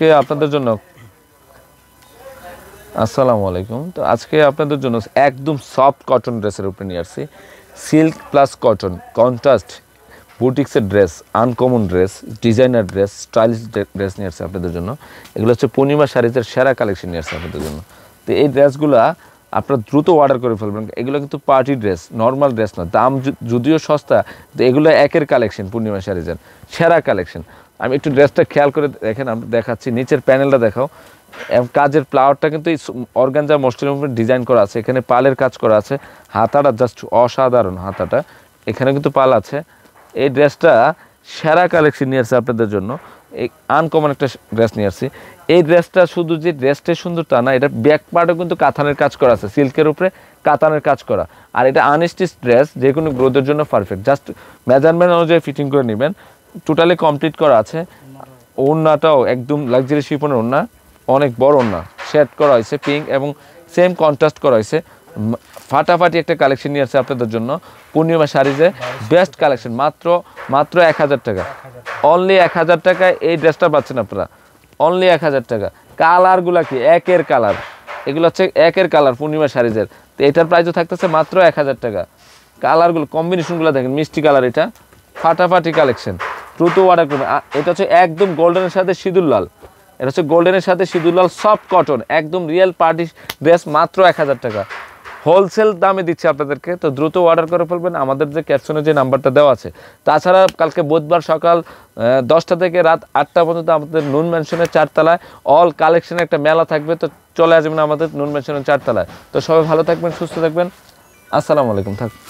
আজকে আপনাদের জন্য আসসালামু আলাইকুম তো আজকে আপনাদের জন্য একদম সফট কটন ড্রেসের উপরে নিয়ে আসছি সিল্ক প্লাস কটন কন্ট্রাস্ট বুটিক্সের dress uncommon dress designer dress stylish dress নিয়ে আসছে আপনাদের জন্য এগুলো হচ্ছে পূর্ণিমা শাড়িদের সেরা কালেকশন নিয়ে আসছে আপনাদের জন্য তো এই ড্রেসগুলা আপনারা দ্রুত অর্ডার করে ফেলবেন এগুলো কিন্তু পার্টি ড্রেস নর্মাল ড্রেস না দাম যদিও সস্তা তো এগুলো একের কালেকশন পূর্ণিমা শাড়িজের সেরা কালেকশন আমি একটু ড্রেসটা খেয়াল করে দেখেন আমি দেখাচ্ছি নিচের প্যানেলটা দেখাও কাজের প্লাওয়ারটা কিন্তু এই অর্গানজা মসলিনের উপরে ডিজাইন করা আছে এখানে পালের কাজ করা আছে হাতাটা জাস্ট অসাধারণ হাতাটা এখানে কিন্তু পাল আছে এই ড্রেসটা সেরা কালেকশন নিয়ে আসছে আপনাদের জন্য এই আনকমন একটা ড্রেস নিয়ে আসছি এই ড্রেসটা শুধু যে ড্রেসটাই সুন্দর তা না এটা ব্যাক পার্টও কিন্তু কাতানের কাজ করা আছে সিল্কের উপরে কাতানের কাজ করা আর এটা আনস্টিচ ড্রেস যে কোনো গ্রোথের জন্য পারফেক্ট জাস্ট মেজারমেন্ট অনুযায়ী ফিটিং করে নেবেন টোটালি কমপ্লিট করা আছে ওড়নাটাও একদম লাক্সারি শিপনের ওড়না অনেক বড় ওড়না শেড করা হয়েছে পিঙ্ক এবং সেম কন্ট্রাস্ট করা হয়েছে ফাটাফাটি একটা কালেকশন নিয়ে আসছে আপনাদের জন্য পূর্ণিমা শাড়িতে বেস্ট কালেকশন মাত্র মাত্র এক হাজার টাকা অনলি এক হাজার টাকায় এই ড্রেসটা পাচ্ছেন আপনারা অনলি এক হাজার টাকা কালারগুলা কি একের কালার এগুলো হচ্ছে একের কালার পূর্ণিমা শাড়িজের তো এটার প্রাইসও থাকতেছে মাত্র এক হাজার টাকা কালারগুলো কম্বিনেশনগুলো দেখেন মিষ্টি কালার এটা ফাটাফাটি কালেকশন দ্রুত অর্ডার করবেন এটা হচ্ছে একদম গোল্ডেনের সাথে সিঁদুর লাল এটা হচ্ছে গোল্ডেনের সাথে সিঁদুর লাল সফট কটন একদম রিয়েল পার্টি ড্রেস মাত্র এক হাজার টাকা হোলসেল দামে দিচ্ছি আপনাদেরকে তো দ্রুত অর্ডার করে ফেলবেন আমাদের যে ক্যাপশনে যে নাম্বারটা দেওয়া আছে তাছাড়া কালকে বুধবার সকাল দশটা থেকে রাত আটটা পর্যন্ত আমাদের নুন ম্যানশনের চারতলায় অল কালেকশনে একটা মেলা থাকবে তো চলে আসবেন আমাদের নুন ম্যানশনের চারতলায় তো সবাই ভালো থাকবেন সুস্থ থাকবেন আসসালামু আলাইকুম থাক